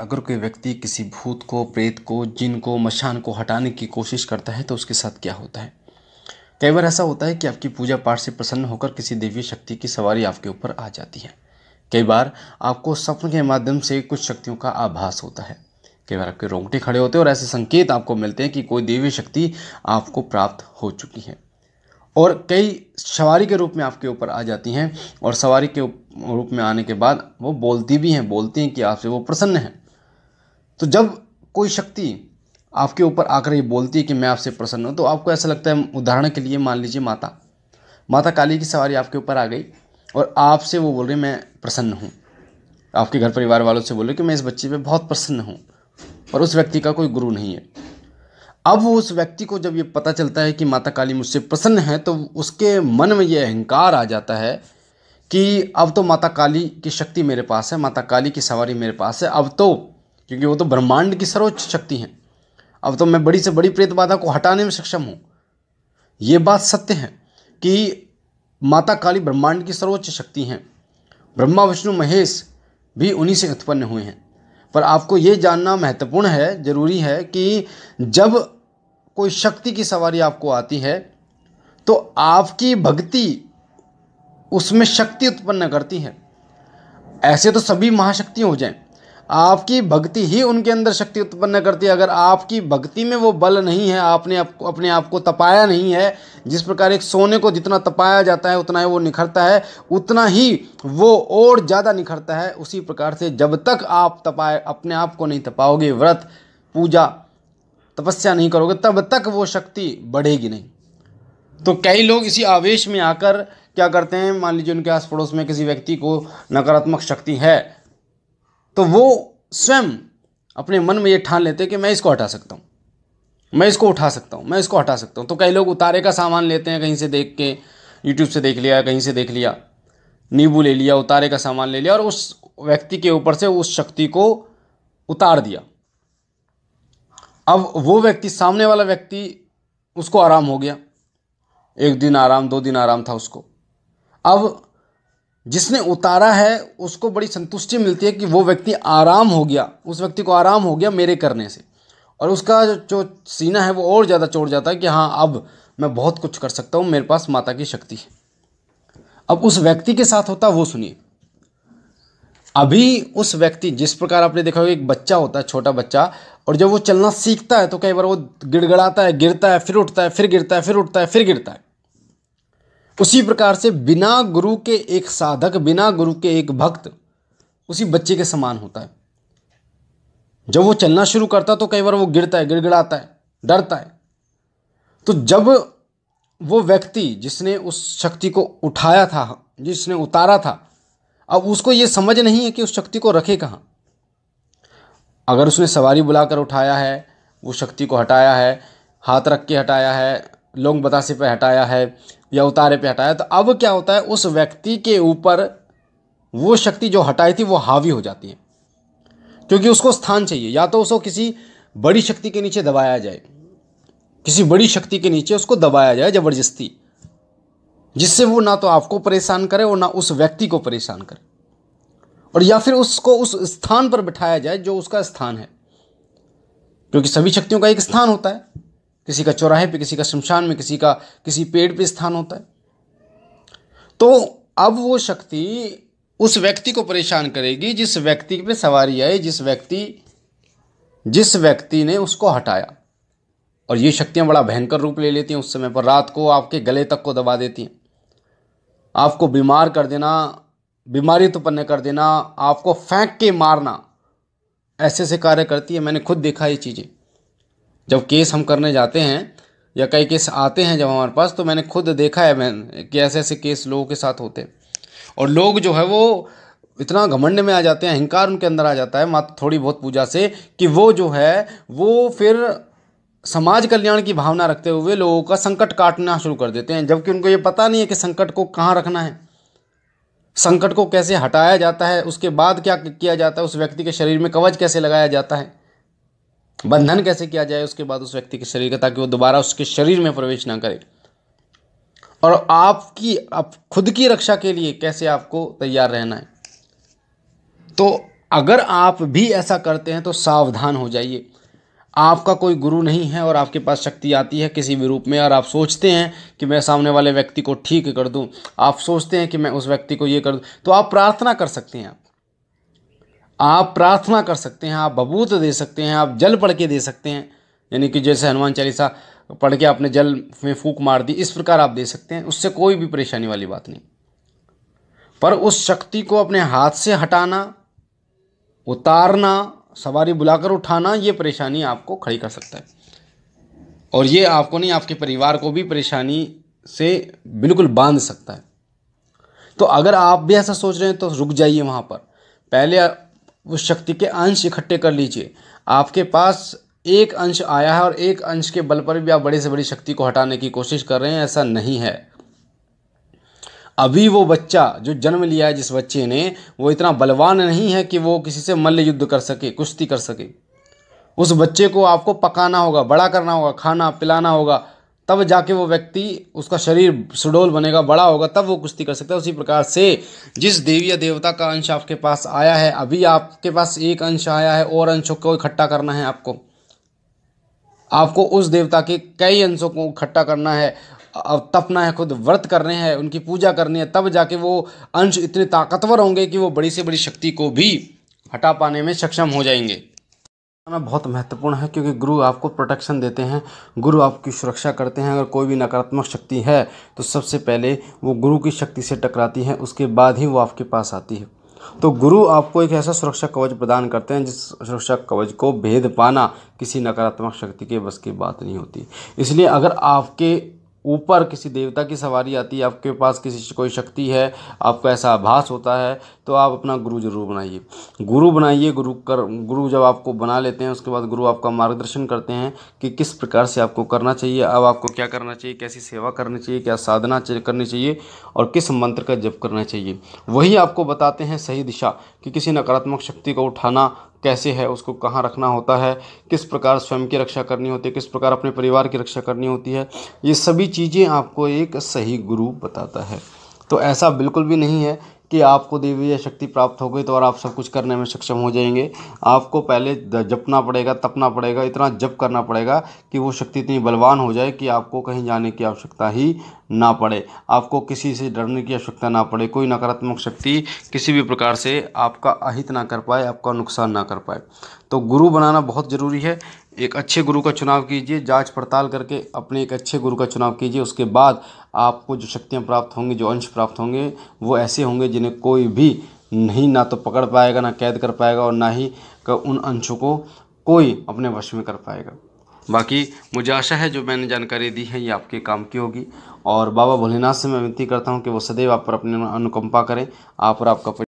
अगर कोई व्यक्ति किसी भूत को प्रेत को जिन को मशान को हटाने की कोशिश करता है तो उसके साथ क्या होता है कई बार ऐसा होता है कि आपकी पूजा पाठ से प्रसन्न होकर किसी देवी शक्ति की सवारी आपके ऊपर आ जाती है कई बार आपको स्वप्न के माध्यम से कुछ शक्तियों का आभास होता है कई बार आपके रोंगटे खड़े होते हैं और ऐसे संकेत आपको मिलते हैं कि कोई देवी शक्ति आपको प्राप्त हो चुकी है और कई सवारी के रूप में आपके ऊपर आ जाती हैं और सवारी के रूप में आने के बाद वो बोलती भी हैं बोलती हैं कि आपसे वो प्रसन्न हैं तो जब कोई शक्ति आपके ऊपर आकर ये बोलती है कि मैं आपसे प्रसन्न हूँ तो आपको ऐसा लगता है उदाहरण के लिए मान लीजिए माता माता काली की सवारी आपके ऊपर आ गई और आपसे वो बोल रही मैं प्रसन्न हूँ आपके घर परिवार वालों से बोल रहे कि मैं इस बच्चे पे बहुत प्रसन्न हूँ और उस व्यक्ति का कोई गुरु नहीं है अब वो उस व्यक्ति को जब ये पता चलता है कि माता काली मुझसे प्रसन्न है तो उसके मन में ये अहंकार आ जाता है कि अब तो माता काली की शक्ति मेरे पास है माता काली की सवारी मेरे पास है अब तो क्योंकि वो तो ब्रह्मांड की सर्वोच्च शक्ति है अब तो मैं बड़ी से बड़ी प्रेत बाधा को हटाने में सक्षम हूँ ये बात सत्य है कि माता काली ब्रह्मांड की सर्वोच्च शक्ति हैं ब्रह्मा विष्णु महेश भी उन्हीं से उत्पन्न हुए हैं पर आपको ये जानना महत्वपूर्ण है ज़रूरी है कि जब कोई शक्ति की सवारी आपको आती है तो आपकी भक्ति उसमें शक्ति उत्पन्न करती है ऐसे तो सभी महाशक्ति हो जाएं आपकी भक्ति ही उनके अंदर शक्ति उत्पन्न करती है अगर आपकी भक्ति में वो बल नहीं है आपने आपको अपने आप को तपाया नहीं है जिस प्रकार एक सोने को जितना तपाया जाता है उतना ही वो निखरता है उतना ही वो और ज़्यादा निखरता है उसी प्रकार से जब तक आप तपाए अपने आप को नहीं तपाओगे व्रत पूजा तपस्या नहीं करोगे तब तक वो शक्ति बढ़ेगी नहीं तो कई लोग इसी आवेश में आकर क्या करते हैं मान लीजिए उनके आस पड़ोस में किसी व्यक्ति को नकारात्मक शक्ति है तो वो स्वयं अपने मन में ये ठान लेते हैं कि मैं इसको हटा सकता हूँ मैं इसको उठा सकता हूँ मैं इसको हटा सकता हूँ तो कई लोग उतारे का सामान लेते हैं कहीं से देख के यूट्यूब से देख लिया कहीं से देख लिया नींबू ले लिया उतारे का सामान ले लिया और उस व्यक्ति के ऊपर से उस शक्ति को उतार दिया अब वो व्यक्ति सामने वाला व्यक्ति उसको आराम हो गया एक दिन आराम दो दिन आराम था उसको अब जिसने उतारा है उसको बड़ी संतुष्टि मिलती है कि वो व्यक्ति आराम हो गया उस व्यक्ति को आराम हो गया मेरे करने से और उसका जो सीना है वो और ज़्यादा चोट जाता है कि हाँ अब मैं बहुत कुछ कर सकता हूँ मेरे पास माता की शक्ति है अब उस व्यक्ति के साथ होता वो सुनिए अभी उस व्यक्ति जिस प्रकार आपने देखा होगा एक बच्चा होता है छोटा बच्चा और जब वो चलना सीखता है तो कई बार वो गिड़गड़ाता है गिरता है फिर उठता है फिर गिरता है फिर उठता है फिर गिरता है उसी प्रकार से बिना गुरु के एक साधक बिना गुरु के एक भक्त उसी बच्चे के समान होता है जब वो चलना शुरू करता है तो कई बार वो गिरता है गिड़गड़ाता है डरता है तो जब वो व्यक्ति जिसने उस शक्ति को उठाया था जिसने उतारा था अब उसको ये समझ नहीं है कि उस शक्ति को रखे कहाँ अगर उसने सवारी बुलाकर उठाया है वो शक्ति को हटाया है हाथ रख के हटाया है लोंग बतासे पे हटाया है या उतारे पे हटाया तो अब क्या होता है उस व्यक्ति के ऊपर वो शक्ति जो हटाई थी वो हावी हो जाती है क्योंकि उसको स्थान चाहिए या तो उसको किसी बड़ी शक्ति के नीचे दबाया जाए किसी बड़ी शक्ति के नीचे उसको दबाया जाए ज़बरदस्ती जिससे वो ना तो आपको परेशान करे और ना उस व्यक्ति को परेशान करे और या फिर उसको उस स्थान पर बिठाया जाए जो उसका स्थान है क्योंकि सभी शक्तियों का एक स्थान होता है किसी का चौराहे पे किसी का शमशान में किसी का किसी पेड़ पे स्थान होता है तो अब वो शक्ति उस व्यक्ति को परेशान करेगी जिस व्यक्ति पे सवारी आई जिस व्यक्ति जिस व्यक्ति ने उसको हटाया और ये शक्तियाँ बड़ा भयंकर रूप ले लेती हैं उस समय पर रात को आपके गले तक को दबा देती हैं आपको बीमार कर देना बीमारी तो पन्ने कर देना आपको फेंक के मारना ऐसे ऐसे कार्य करती है मैंने खुद देखा ये चीज़ें जब केस हम करने जाते हैं या कई केस आते हैं जब हमारे पास तो मैंने खुद देखा है मैंने कि ऐसे ऐसे केस लोगों के साथ होते हैं और लोग जो है वो इतना घमंड में आ जाते हैं अहंकार उनके अंदर आ जाता है मात्र थोड़ी बहुत पूजा से कि वो जो है वो फिर समाज कल्याण की भावना रखते हुए लोगों का संकट काटना शुरू कर देते हैं जबकि उनको ये पता नहीं है कि संकट को कहाँ रखना है संकट को कैसे हटाया जाता है उसके बाद क्या किया जाता है उस व्यक्ति के शरीर में कवच कैसे लगाया जाता है बंधन कैसे किया जाए उसके बाद उस व्यक्ति के शरीर का ताकि वो दोबारा उसके शरीर में प्रवेश ना करे और आपकी आप खुद की रक्षा के लिए कैसे आपको तैयार रहना है तो अगर आप भी ऐसा करते हैं तो सावधान हो जाइए आपका कोई गुरु नहीं है और आपके पास शक्ति आती है किसी भी रूप में और आप सोचते हैं कि मैं सामने वाले व्यक्ति को ठीक कर दूं आप सोचते हैं कि मैं उस व्यक्ति को ये कर दूं तो आप प्रार्थना कर सकते हैं आप प्रार्थना कर सकते हैं आप बबूत दे सकते हैं आप जल पढ़ के दे सकते हैं यानी कि जैसे हनुमान चालीसा पढ़ के आपने जल में फूक मार दी इस प्रकार आप दे सकते हैं उससे कोई भी परेशानी वाली बात नहीं पर उस शक्ति को अपने हाथ से हटाना उतारना सवारी बुलाकर उठाना ये परेशानी आपको खड़ी कर सकता है और ये आपको नहीं आपके परिवार को भी परेशानी से बिल्कुल बांध सकता है तो अगर आप भी ऐसा सोच रहे हैं तो रुक जाइए वहाँ पर पहले उस शक्ति के अंश इकट्ठे कर लीजिए आपके पास एक अंश आया है और एक अंश के बल पर भी आप बड़ी से बड़ी शक्ति को हटाने की कोशिश कर रहे हैं ऐसा नहीं है अभी वो बच्चा जो जन्म लिया है जिस बच्चे ने वो इतना बलवान नहीं है कि वो किसी से मल्ल युद्ध कर सके कुश्ती कर सके उस बच्चे को आपको पकाना होगा बड़ा करना होगा खाना पिलाना होगा तब जाके वो व्यक्ति उसका शरीर सुडोल बनेगा बड़ा होगा तब वो कुश्ती कर सकता है उसी प्रकार से जिस देवी या देवता का अंश आपके पास आया है अभी आपके पास एक अंश आया है और अंशों को इकट्ठा करना है आपको आपको उस देवता के कई अंशों को इकट्ठा करना है तपना है खुद व्रत करने हैं उनकी पूजा करनी है तब जाके वो अंश इतने ताकतवर होंगे कि वो बड़ी से बड़ी शक्ति को भी हटा पाने में सक्षम हो जाएंगे बहुत महत्वपूर्ण है क्योंकि गुरु आपको प्रोटेक्शन देते हैं गुरु आपकी सुरक्षा करते हैं अगर कोई भी नकारात्मक शक्ति है तो सबसे पहले वो गुरु की शक्ति से टकराती है उसके बाद ही वो आपके पास आती है तो गुरु आपको एक ऐसा सुरक्षा कवच प्रदान करते हैं जिस सुरक्षा कवच को भेद पाना किसी नकारात्मक शक्ति के बस की बात नहीं होती इसलिए अगर आपके ऊपर किसी देवता की सवारी आती है आपके पास किसी कोई शक्ति है आपको ऐसा आभास होता है तो आप अपना गुरु जरूर बनाइए गुरु बनाइए गुरु कर गुरु जब आपको बना लेते हैं उसके बाद गुरु आपका मार्गदर्शन करते हैं कि किस प्रकार से आपको करना चाहिए अब आपको क्या करना चाहिए कैसी सेवा करनी चाहिए क्या साधना करनी चाहिए और किस मंत्र का जप करना चाहिए वही आपको बताते हैं सही दिशा कि किसी नकारात्मक शक्ति को उठाना कैसे है उसको कहाँ रखना होता है किस प्रकार स्वयं की रक्षा करनी होती है किस प्रकार अपने परिवार की रक्षा करनी होती है ये सभी चीज़ें आपको एक सही गुरु बताता है तो ऐसा बिल्कुल भी नहीं है कि आपको देवी शक्ति प्राप्त हो गई तो और आप सब कुछ करने में सक्षम हो जाएंगे आपको पहले जपना पड़ेगा तपना पड़ेगा इतना जप करना पड़ेगा कि वो शक्ति इतनी बलवान हो जाए कि आपको कहीं जाने की आवश्यकता ही ना पड़े आपको किसी से डरने की आवश्यकता ना पड़े कोई नकारात्मक शक्ति किसी भी प्रकार से आपका अहित ना कर पाए आपका नुकसान ना कर पाए तो गुरु बनाना बहुत ज़रूरी है एक अच्छे गुरु का चुनाव कीजिए जांच पड़ताल करके अपने एक अच्छे गुरु का चुनाव कीजिए उसके बाद आपको जो शक्तियाँ प्राप्त होंगी जो अंश प्राप्त होंगे वो ऐसे होंगे जिन्हें कोई भी नहीं ना तो पकड़ पाएगा ना कैद कर पाएगा और ना ही उन अंशों को कोई अपने वश में कर पाएगा बाकी मुझे आशा है जो मैंने जानकारी दी है ये आपके काम की होगी और बाबा भोलेनाथ से मैं विनती करता हूँ कि वो सदैव आप पर अपने अनुकंपा करें आप और आपका